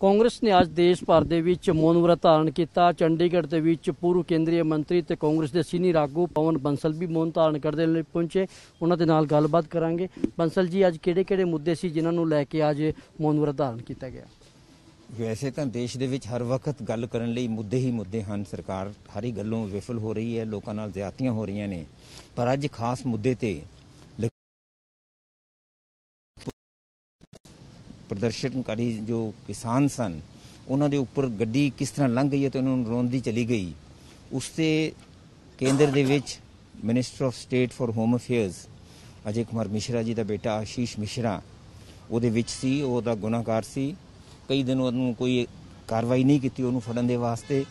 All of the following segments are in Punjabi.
ਕਾਂਗਰਸ ਨੇ ਅੱਜ ਦੇਸ਼ ਭਰ ਦੇ ਵਿੱਚ ਮੌਨ ਵਰਤ ਧਾਰਨ ਕੀਤਾ ਚੰਡੀਗੜ੍ਹ ਦੇ ਵਿੱਚ ਪੂਰਵ ਕੇਂਦਰੀ ਮੰਤਰੀ ਤੇ ਕਾਂਗਰਸ ਦੇ ਸੀਨੀਅਰ ਆਗੂ ਪਵਨ ਬੰਸਲ ਵੀ ਮੌਨ ਧਾਰਨ ਕਰਦੇ ਲਈ ਪਹੁੰਚੇ ਉਹਨਾਂ ਦੇ ਨਾਲ ਗੱਲਬਾਤ ਕਰਾਂਗੇ ਬੰਸਲ ਜੀ ਅੱਜ ਕਿਹੜੇ-ਕਿਹੜੇ ਮੁੱਦੇ ਸੀ ਜਿਨ੍ਹਾਂ ਨੂੰ ਲੈ ਕੇ ਅੱਜ ਮੌਨ ਵਰਤ ਧਾਰਨ ਕੀਤਾ ਗਿਆ ਵੈਸੇ ਤਾਂ ਦੇਸ਼ ਦੇ ਵਿੱਚ ਹਰ ਵਕਤ ਗੱਲ ਕਰਨ ਲਈ ਮੁੱਦੇ ਹੀ ਮੁੱਦੇ ਹਨ ਸਰਕਾਰ ਹਰੀ ਗੱਲੋਂ ਵਿਫਲ ਹੋ ਰਹੀ ਹੈ ਲੋਕਾਂ ਨਾਲ ਜ਼ਿਆਤੀਆਂ ਹੋ ਰਹੀਆਂ ਨੇ ਪਰ ਅੱਜ ਖਾਸ ਮੁੱਦੇ ਤੇ ਪ੍ਰਦਰਸ਼ਨਕਾਰੀ ਜੋ ਕਿਸਾਨ ਸਨ ਉਹਨਾਂ ਦੇ ਉੱਪਰ ਗੱਡੀ ਕਿਸ ਤਰ੍ਹਾਂ ਲੰਘ ਗਈ ਤੇ ਉਹਨਾਂ ਨੂੰ ਰੋਂਦੀ ਚਲੀ ਗਈ ਉਸ ਤੇ ਕੇਂਦਰ ਦੇ ਵਿੱਚ minister of state for home affairs Ajay Kumar Mishra ji ਦਾ ਬੇਟਾ ਆਸ਼ੀਸ਼ ਮਿਸ਼ਰਾ ਉਹਦੇ ਵਿੱਚ ਸੀ ਉਹਦਾ ਗੁਨਾਹਗਾਰ ਸੀ ਕਈ ਦਿਨ ਉਹਨੂੰ ਕੋਈ ਕਾਰਵਾਈ ਨਹੀਂ ਕੀਤੀ ਉਹਨੂੰ ਫੜਨ ਦੇ ਵਾਸਤੇ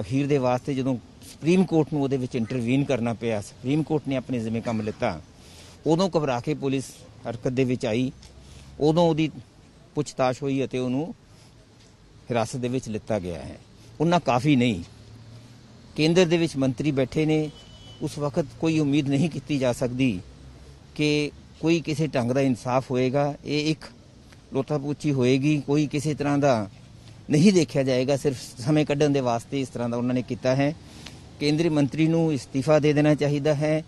ਅਖੀਰ ਦੇ ਵਾਸਤੇ ਜਦੋਂ ਸੁਪਰੀਮ ਕੋਰਟ ਨੂੰ ਉਹਦੇ ਵਿੱਚ ਇੰਟਰਵੀਨ ਕਰਨਾ ਪਿਆ ਸੁਪਰੀਮ ਕੋਰਟ ਨੇ ਆਪਣੇ ਜ਼ਿੰਮੇ ਕੰਮ ਲਿੱਤਾ ਉਦੋਂ ਘਬਰਾ ਕੇ ਪੁਲਿਸ ਹਰਕਤ ਦੇ ਵਿੱਚ ਆਈ ਉਦੋਂ ਉਹਦੀ ਪੁੱਛਤਾਛ ਹੋਈ ਅਤੇ ਉਹਨੂੰ ਹਿਰਾਸਤ ਦੇ ਵਿੱਚ ਲਿੱਤਾ ਗਿਆ ਹੈ ਉਹਨਾਂ ਕਾਫੀ ਨਹੀਂ ਕੇਂਦਰ ਦੇ ਵਿੱਚ ਮੰਤਰੀ ਬੈਠੇ ਨੇ ਉਸ ਵਕਤ ਕੋਈ ਉਮੀਦ ਨਹੀਂ ਕੀਤੀ ਜਾ ਸਕਦੀ ਕਿ ਕੋਈ ਕਿਸੇ ਢੰਗ ਦਾ ਇਨਸਾਫ ਹੋਏਗਾ ਇਹ ਇੱਕ ਪੁੱਛੀ ਹੋਏਗੀ ਕੋਈ ਕਿਸੇ ਤਰ੍ਹਾਂ ਦਾ ਨਹੀਂ ਦੇਖਿਆ ਜਾਏਗਾ ਸਿਰਫ ਸਮੇਂ ਕੱਢਣ ਦੇ ਵਾਸਤੇ ਇਸ ਤਰ੍ਹਾਂ ਦਾ ਉਹਨਾਂ ਨੇ ਕੀਤਾ ਹੈ ਕੇਂਦਰੀ ਮੰਤਰੀ ਨੂੰ ਇਸਤੀਫਾ ਦੇ ਦੇਣਾ ਚਾਹੀਦਾ ਹੈ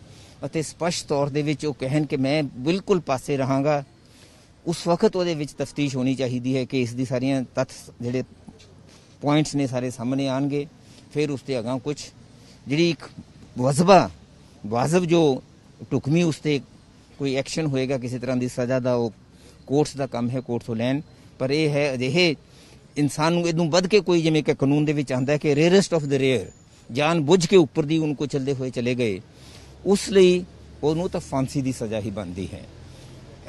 ਅਤੇ ਸਪਸ਼ਟ ਤੌਰ ਦੇ ਵਿੱਚ ਉਹ ਕਹਿਣ ਕਿ ਮੈਂ ਬਿਲਕੁਲ ਪਾਸੇ ਰਹਾਂਗਾ ਉਸ ਵਕਤ ਉਹਦੇ ਵਿੱਚ ਤਫਤੀਸ਼ ਹੋਣੀ ਚਾਹੀਦੀ ਹੈ ਕਿ ਇਸ ਦੀ ਸਾਰੀਆਂ ਤੱਥ ਜਿਹੜੇ ਪੁਆਇੰਟਸ ਨੇ ਸਾਰੇ ਸਾਹਮਣੇ ਆਣਗੇ ਫਿਰ ਉਸ ਤੇ ਅਗਾਂ ਕੁਝ ਜਿਹੜੀ ਇੱਕ ਵਜ਼ਬਾ ਵਾਜ਼ਬ ਜੋ ਟੁਕਮੀ ਉਸ ਤੇ ਕੋਈ ਐਕਸ਼ਨ ਹੋਏਗਾ ਕਿਸੇ ਤਰ੍ਹਾਂ ਦੀ ਸਜ਼ਾ ਦਾ ਉਹ ਕੋਰਟਸ ਦਾ ਕੰਮ ਹੈ ਕੋਰਟਸ ਤੋਂ ਲੈਣ ਪਰ ਇਹ ਹੈ ਅਜਿਹੇ ਇਨਸਾਨ ਨੂੰ ਇਦੋਂ ਵੱਧ ਕੇ ਕੋਈ ਜਿਵੇਂ ਕਿ ਕਾਨੂੰਨ ਦੇ ਵਿੱਚ ਆਂਦਾ ਹੈ ਕਿ ਰੇਅਰੈਸਟ ਆਫ ਦ ਰੇਅਰ ਜਾਨ ਬੁੱਝ ਕੇ ਉੱਪਰ ਦੀ ਉਹਨੂੰ ਚੱਲਦੇ ਹੋਏ ਚਲੇ ਗਏ ਉਸ ਲਈ ਉਹਨੂੰ ਤਾਂ ਫਾਂਸੀ ਦੀ ਸਜ਼ਾ ਹੀ ਬਣਦੀ ਹੈ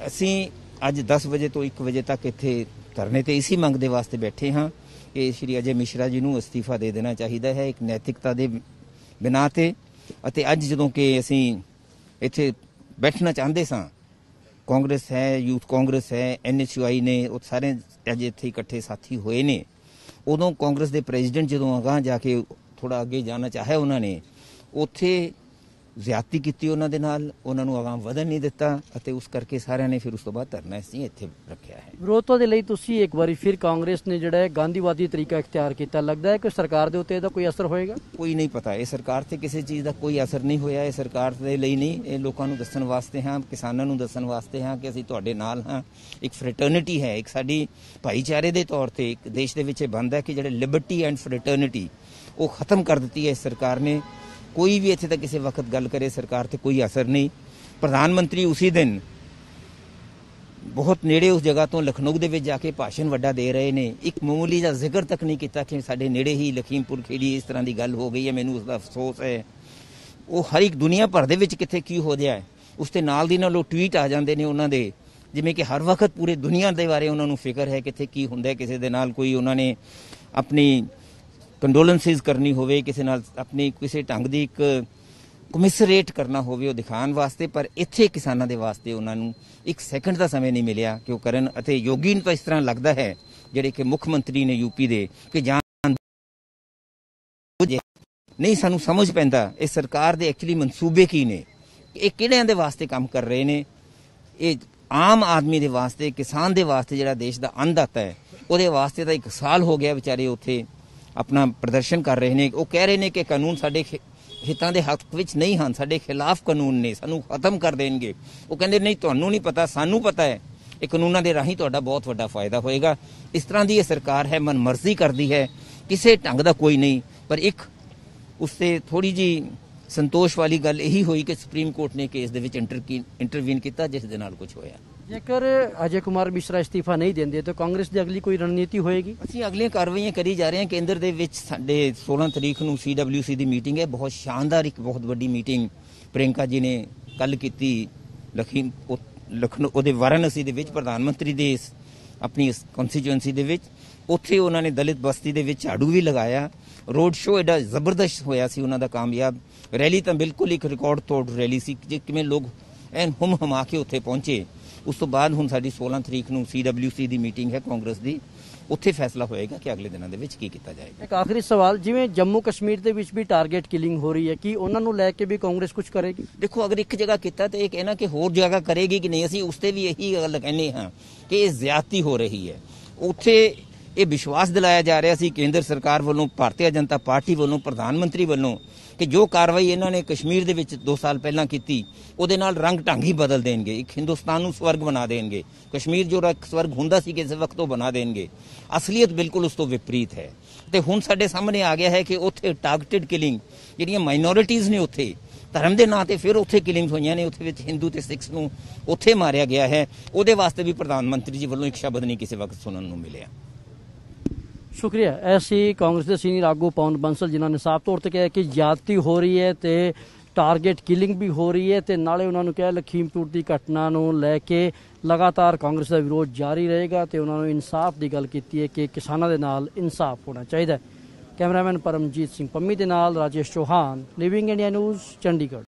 ਅਸੀਂ ਅੱਜ 10 ਵਜੇ ਤੋਂ 1 ਵਜੇ ਤੱਕ ਇੱਥੇ ਧਰਨੇ ਤੇ ਇਸੇ ਮੰਗ ਦੇ ਵਾਸਤੇ ਬੈਠੇ ਹਾਂ ਕਿ ਸ਼੍ਰੀ ਅਜੇ ਮਿਸ਼ਰਾ ਜੀ ਨੂੰ ਅਸਤੀਫਾ ਦੇ ਦੇਣਾ ਚਾਹੀਦਾ ਹੈ ਇੱਕ ਨੈਤਿਕਤਾ ਦੇ ਬਿਨਾ ਤੇ ਅਤੇ ਅੱਜ ਜਦੋਂ ਕਿ ਅਸੀਂ ਇੱਥੇ ਬੈਠਣਾ ਚਾਹੁੰਦੇ ਸਾਂ ਕਾਂਗਰਸ ਹੈ ਯੂਥ ਕਾਂਗਰਸ ਹੈ ਐਨਐਸਯੂਆਈ ਨੇ ਉਹ ਸਾਰੇ ਅੱਜ ਇੱਥੇ ਇਕੱਠੇ ਸਾਥੀ ਹੋਏ ਨੇ ਉਦੋਂ ਕਾਂਗਰਸ ਦੇ ਪ੍ਰੈਜ਼ੀਡੈਂਟ ਜਦੋਂ ਅਗਾਹ ਜਾ ਕੇ ਥੋੜਾ ਅੱਗੇ ਜਾਣਾ ਚਾਹਿਆ ਉਹਨਾਂ ਨੇ ਉੱਥੇ ਜ਼ਿਆਦਤੀ ਕੀਤੀ ਉਹਨਾਂ ਦੇ ਨਾਲ ਉਹਨਾਂ ਨੂੰ ਆਗਾਮ ਵਧਣ ਨਹੀਂ ਦਿੱਤਾ ਅਤੇ ਉਸ ਕਰਕੇ ਸਾਰਿਆਂ ਨੇ ਫਿਰ ਉਸ ਤੋਂ ਬਾਅਦ ਧਰਨਾ ਅਸੀਂ ਇੱਥੇ ਰੱਖਿਆ ਹੈ ਵਿਰੋਧਤਾ ਦੇ ਲਈ ਤੁਸੀਂ ਇੱਕ ਵਾਰੀ ਫਿਰ ਕਾਂਗਰਸ ਨੇ ਜਿਹੜਾ ਹੈ ਗਾਂਧੀਵਾਦੀ ਤਰੀਕਾ ਇਖਤਿਆਰ ਕੀਤਾ ਲੱਗਦਾ ਹੈ ਕਿ ਸਰਕਾਰ ਦੇ ਉੱਤੇ ਇਹਦਾ ਕੋਈ ਅਸਰ ਹੋਏਗਾ ਕੋਈ ਨਹੀਂ ਪਤਾ ਇਹ ਸਰਕਾਰ ਤੇ ਕਿਸੇ ਚੀਜ਼ ਦਾ ਕੋਈ ਅਸਰ ਨਹੀਂ ਹੋਇਆ ਇਹ ਸਰਕਾਰ ਦੇ ਲਈ ਨਹੀਂ ਇਹ ਲੋਕਾਂ ਨੂੰ ਦੱਸਣ ਵਾਸਤੇ ਹਾਂ ਕਿਸਾਨਾਂ ਨੂੰ ਦੱਸਣ ਵਾਸਤੇ ਹਾਂ ਕਿ ਅਸੀਂ ਤੁਹਾਡੇ ਨਾਲ ਹਾਂ ਇੱਕ ਫ੍ਰੈਟਰਨਿਟੀ ਹੈ ਇੱਕ ਸਾਡੀ ਭਾਈਚਾਰੇ ਦੇ ਤੌਰ ਤੇ ਇੱਕ ਦੇਸ਼ ਦੇ ਵਿੱਚ ਇਹ ਬੰਦ ਹੈ ਕਿ ਜਿਹੜੇ ਲਿਬਰਟੀ ਐਂਡ ਫ੍ਰੈਟਰਨਿਟੀ ਉਹ ਖਤਮ ਕਰ ਦਿੱਤੀ ਹੈ ਇਸ ਸਰਕਾਰ ਨੇ ਕੋਈ ਵੀ ਇੱਥੇ ਤੱਕ ਕਿਸੇ ਵਕਤ ਗੱਲ ਕਰੇ ਸਰਕਾਰ ਤੇ ਕੋਈ ਅਸਰ ਨਹੀਂ ਪ੍ਰਧਾਨ ਮੰਤਰੀ ਉਸੇ ਦਿਨ ਬਹੁਤ ਨੇੜੇ ਉਸ ਜਗ੍ਹਾ ਤੋਂ ਲਖਨਊ ਦੇ ਵਿੱਚ ਜਾ ਕੇ ਭਾਸ਼ਣ ਵੱਡਾ ਦੇ ਰਹੇ ਨੇ ਇੱਕ ਮਾਮੂਲੀ ਦਾ ਜ਼ਿਕਰ ਤੱਕ ਨਹੀਂ ਕੀਤਾ ਕਿ ਸਾਡੇ ਨੇੜੇ ਹੀ ਲਖੀਮਪੁਰ ਖੇੜੀ ਇਸ ਤਰ੍ਹਾਂ ਦੀ ਗੱਲ ਹੋ ਗਈ ਹੈ ਮੈਨੂੰ ਉਸ ਦਾ ਅਫਸੋਸ ਹੈ ਉਹ ਹਰ ਇੱਕ ਦੁਨੀਆ ਭਰ ਦੇ ਵਿੱਚ ਕਿੱਥੇ ਕੀ ਹੋ ਰਿਹਾ ਹੈ ਉਸ ਤੇ ਨਾਲ ਦੀ ਨਾਲ ਉਹ ਟਵੀਟ ਆ ਜਾਂਦੇ ਨੇ ਉਹਨਾਂ ਦੇ ਜਿਵੇਂ ਕਿ ਹਰ ਵਕਤ ਪੂਰੇ ਦੁਨੀਆ ਦੇ ਬਾਰੇ ਉਹਨਾਂ ਨੂੰ ਫਿਕਰ ਹੈ ਕਿੱਥੇ ਕੀ ਹੁੰਦਾ ਹੈ ਕਿਸੇ ਦੇ ਨਾਲ ਕੋਈ ਉਹਨਾਂ ਨੇ ਆਪਣੀ ਕੰਡੋਲੈਂਸਿਸ ਕਰਨੀ ਹੋਵੇ ਕਿਸੇ ਨਾਲ ਆਪਣੀ ਕਿਸੇ ਢੰਗ ਦੀ ਇੱਕ ਕਮਿਸਰੇਟ ਕਰਨਾ ਹੋਵੇ ਉਹ ਦਿਖਾਣ ਵਾਸਤੇ ਪਰ ਇੱਥੇ ਕਿਸਾਨਾਂ ਦੇ ਵਾਸਤੇ ਉਹਨਾਂ ਨੂੰ ਇੱਕ ਸੈਕਿੰਡ ਦਾ ਸਮੇਂ ਨਹੀਂ ਮਿਲਿਆ ਕਿ ਉਹ ਕਰਨ ਅਤੇ ਯੋਗੀ ਨੂੰ ਤਾਂ ਇਸ ਤਰ੍ਹਾਂ ਲੱਗਦਾ ਹੈ ਜਿਹੜੇ ਕਿ ਮੁੱਖ ਮੰਤਰੀ ਨੇ ਯੂਪੀ ਦੇ ਕਿ ਜਾਂ ਨਹੀਂ ਸਾਨੂੰ ਸਮਝ ਪੈਂਦਾ ਇਹ ਸਰਕਾਰ ਦੇ ਐਕਚੁਅਲੀ ਮਨਸੂਬੇ ਕੀ ਨੇ ਇਹ ਕਿਹੜਿਆਂ ਦੇ ਵਾਸਤੇ ਕੰਮ ਕਰ ਰਹੇ ਨੇ ਇਹ ਆਮ ਆਦਮੀ ਦੇ ਵਾਸਤੇ ਕਿਸਾਨ ਦੇ ਵਾਸਤੇ ਜਿਹੜਾ ਦੇਸ਼ ਦਾ ਅੰਨ ਦਾਤਾ ਹੈ ਉਹਦੇ ਵਾਸਤੇ ਤਾਂ ਇੱਕ ਸਾਲ ਹੋ ਗਿਆ ਵਿਚਾਰੇ ਉੱਥੇ ਆਪਣਾ ਪ੍ਰਦਰਸ਼ਨ ਕਰ ਰਹੇ ਨੇ ਉਹ ਕਹਿ ਰਹੇ ਨੇ ਕਿ ਕਾਨੂੰਨ ਸਾਡੇ ਹਿੱਤਾਂ ਦੇ ਹੱਕ ਵਿੱਚ ਨਹੀਂ ਹਨ ਸਾਡੇ ਖਿਲਾਫ ਕਾਨੂੰਨ ਨੇ ਸਾਨੂੰ ਖਤਮ ਕਰ ਦੇਣਗੇ ਉਹ ਕਹਿੰਦੇ ਨਹੀਂ ਤੁਹਾਨੂੰ ਨਹੀਂ ਪਤਾ ਸਾਨੂੰ ਪਤਾ ਹੈ ਇਹ ਕਾਨੂੰਨਾਂ ਦੇ ਰਾਹੀਂ ਤੁਹਾਡਾ ਬਹੁਤ ਵੱਡਾ ਫਾਇਦਾ ਹੋਏਗਾ ਇਸ ਤਰ੍ਹਾਂ ਦੀ ਇਹ ਸਰਕਾਰ ਹੈ ਮਨਮਰਜ਼ੀ ਕਰਦੀ ਹੈ ਕਿਸੇ ਢੰਗ ਦਾ ਕੋਈ ਨਹੀਂ ਪਰ ਇੱਕ ਉਸ ਤੇ ਥੋੜੀ ਜੀ ਸੰਤੋਸ਼ ਵਾਲੀ ਗੱਲ ਇਹੀ ਹੋਈ ਕਿ ਸੁਪਰੀਮ ਕੋਰਟ ਨੇ ਕੇਸ ਦੇ ਵਿੱਚ ਇੰਟਰਵੀਨ ਕੀਤਾ ਜਿਸ ਦੇ ਨਾਲ ਕੁਝ ਹੋਇਆ ਜੇਕਰ ਅਜੇ ਕੁਮਾਰ ਮਿਸ਼ਰਾ ਅਸਤੀਫਾ ਨਹੀਂ ਦਿੰਦੇ ਤਾਂ ਕਾਂਗਰਸ ਦੀ ਅਗਲੀ ਕੋਈ ਰਣਨੀਤੀ ਹੋਏਗੀ ਅਸੀਂ ਅਗਲੀਆਂ ਕਾਰਵਾਈਆਂ ਕਰੀ ਜਾ ਰਹੇ ਹਾਂ ਕੇਂਦਰ ਦੇ ਵਿੱਚ ਸਾਡੇ 16 ਤਰੀਕ ਨੂੰ ਸੀਡਬਲਯੂਸੀ ਦੀ ਮੀਟਿੰਗ ਹੈ ਬਹੁਤ ਸ਼ਾਨਦਾਰ ਇੱਕ ਬਹੁਤ ਵੱਡੀ ਮੀਟਿੰਗ ਪ੍ਰਿੰਕਾ ਜੀ ਨੇ ਕੱਲ ਕੀਤੀ ਲਖੀਂ ਲਖਨਊ ਉਹਦੇ ਵਾਰਨਸੀ ਦੇ ਵਿੱਚ ਪ੍ਰਧਾਨ ਮੰਤਰੀ ਦੇ ਆਪਣੀ ਕੰਸਟੀਚੁਐਂਸੀ ਦੇ ਵਿੱਚ ਉੱਥੇ ਉਹਨਾਂ ਨੇ ਦਲਿਤ ਬਸਤੀ ਦੇ ਵਿੱਚ ਝਾੜੂ ਵੀ ਲਗਾਇਆ ਰੋਡ ਸ਼ੋਅ ਐਡਾ ਜ਼ਬਰਦਸਤ ਹੋਇਆ ਸੀ ਉਹਨਾਂ ਦਾ ਕਾਮਯਾਬ ਰੈਲੀ ਤਾਂ ਬਿਲਕੁਲ ਇੱਕ ਰਿਕਾਰਡ ਤੋੜ ਰੈਲੀ ਸੀ ਜਿਵੇਂ ਲੋਕ ਐਨ ਹਮ ਹਮਾ ਕੇ ਉੱਥੇ ਪਹੁੰਚੇ ਉਸ ਤੋਂ ਬਾਅਦ ਹੁਣ ਸਾਡੀ 16 ਤਰੀਕ ਨੂੰ CWC ਦੀ ਮੀਟਿੰਗ ਹੈ ਕਾਂਗਰਸ ਦੀ ਉੱਥੇ ਫੈਸਲਾ ਹੋਏਗਾ ਕਿ ਅਗਲੇ ਦਿਨਾਂ ਦੇ ਵਿੱਚ ਕੀ ਕੀਤਾ ਜਾਏਗਾ ਇੱਕ ਆਖਰੀ ਸਵਾਲ ਜਿਵੇਂ ਜੰਮੂ ਕਸ਼ਮੀਰ ਦੇ ਵਿੱਚ ਵੀ ਟਾਰਗੇਟ ਕਿਲਿੰਗ ਹੋ ਰਹੀ ਹੈ ਕਿ ਉਹਨਾਂ ਨੂੰ ਲੈ ਕੇ ਵੀ ਕਾਂਗਰਸ ਕੁਝ ਕਰੇਗੀ ਦੇਖੋ ਅਗਰ ਇੱਕ ਜਗ੍ਹਾ ਕੀਤਾ ਤੇ ਇਹ ਕਹਿਣਾ ਕਿ ਹੋਰ ਜਗ੍ਹਾ ਕਰੇਗੀ ਕਿ ਨਹੀਂ ਅਸੀਂ ਉਸ ਤੇ ਵੀ ਇਹੀ ਗੱਲ ਕਹਿੰਦੇ ਹਾਂ ਕਿ ਇਹ ਜ਼ਿਆਦਤੀ ਹੋ ਰਹੀ ਹੈ ਉੱਥੇ ਇਹ ਵਿਸ਼ਵਾਸ ਦਿਲਾਇਆ ਜਾ ਰਿਹਾ ਸੀ ਕੇਂਦਰ ਸਰਕਾਰ ਵੱਲੋਂ ਭਾਰਤੀ ਜਨਤਾ ਪਾਰਟੀ ਵੱਲੋਂ ਪ੍ਰਧਾਨ ਮੰਤਰੀ ਵੱਲੋਂ ਕਿ ਜੋ ਕਾਰਵਾਈ ਇਹਨਾਂ ਨੇ ਕਸ਼ਮੀਰ ਦੇ ਵਿੱਚ 2 ਸਾਲ ਪਹਿਲਾਂ ਕੀਤੀ ਉਹਦੇ ਨਾਲ ਰੰਗ ਢੰਗ ਹੀ ਬਦਲ ਦੇਣਗੇ ਇੱਕ ਹਿੰਦੁਸਤਾਨ ਨੂੰ ਸਵਰਗ ਬਣਾ ਦੇਣਗੇ ਕਸ਼ਮੀਰ ਜੋ ਸਵਰਗ ਹੁੰਦਾ ਸੀ ਕਿਸੇ ਵਕਤ ਉਹ ਬਣਾ ਦੇਣਗੇ ਅਸਲੀਅਤ ਬਿਲਕੁਲ ਉਸ ਤੋਂ ਵਿਪਰੀਤ ਹੈ ਤੇ ਹੁਣ ਸਾਡੇ ਸਾਹਮਣੇ ਆ ਗਿਆ ਹੈ ਕਿ ਉੱਥੇ ਟਾਰਗੇਟਡ ਕਿਲਿੰਗ ਜਿਹੜੀਆਂ ਮਾਈਨੋਰਿਟੀਆਂ ਨੇ ਉੱਥੇ ਧਰਮ ਦੇ ਨਾਂ ਤੇ ਫਿਰ ਉੱਥੇ ਕਿਲਿੰਗਸ ਹੋਈਆਂ ਨੇ ਉੱਥੇ ਵਿੱਚ ਹਿੰਦੂ ਤੇ ਸਿੱਖਸ ਨੂੰ ਉੱਥੇ ਮਾਰਿਆ ਗਿਆ ਹੈ ਉਹਦੇ ਵਾਸਤੇ ਵੀ ਪ੍ਰਧਾਨ ਮੰਤਰੀ ਜੀ ਵੱਲੋਂ ਇੱਕ ਸ਼ਬਦ ਨਹੀਂ ਕਿਸੇ ਵਕਤ ਸੁਣਨ ਨੂੰ ਮਿਲਿਆ ਸ਼ੁਕਰੀਆ ਐਸੀ ਕਾਂਗਰਸ ਦੇ ਸੀਨੀਅਰ ਆਗੂ ਪਵਨ ਬੰਸਲ ਜਿਨ੍ਹਾਂ ਨੇ ਸਾਫ਼ ਤੌਰ ਤੇ ਕਿਹਾ ਕਿ ਜਾਤੀ ਹੋ ਰਹੀ ਹੈ ਤੇ ਟਾਰਗੇਟ ਕਿਲਿੰਗ ਵੀ ਹੋ ਰਹੀ ਹੈ ਤੇ ਨਾਲੇ ਉਹਨਾਂ ਨੂੰ ਕਿਹਾ ਲਖੀਮਪੁਰ ਦੀ ਘਟਨਾ ਨੂੰ ਲੈ ਕੇ ਲਗਾਤਾਰ ਕਾਂਗਰਸ ਦਾ ਵਿਰੋਧ ਜਾਰੀ ਰਹੇਗਾ ਤੇ ਉਹਨਾਂ ਨੂੰ ਇਨਸਾਫ ਦੀ ਗੱਲ ਕੀਤੀ ਹੈ ਕਿ ਕਿਸਾਨਾਂ ਦੇ ਨਾਲ ਇਨਸਾਫ ਹੋਣਾ ਚਾਹੀਦਾ ਹੈ ਕੈਮਰਾਮੈਨ ਪਰਮਜੀਤ ਸਿੰਘ ਪੰਮੀ ਦੇ ਨਾਲ Rajesh Chauhan living India news Chandigarh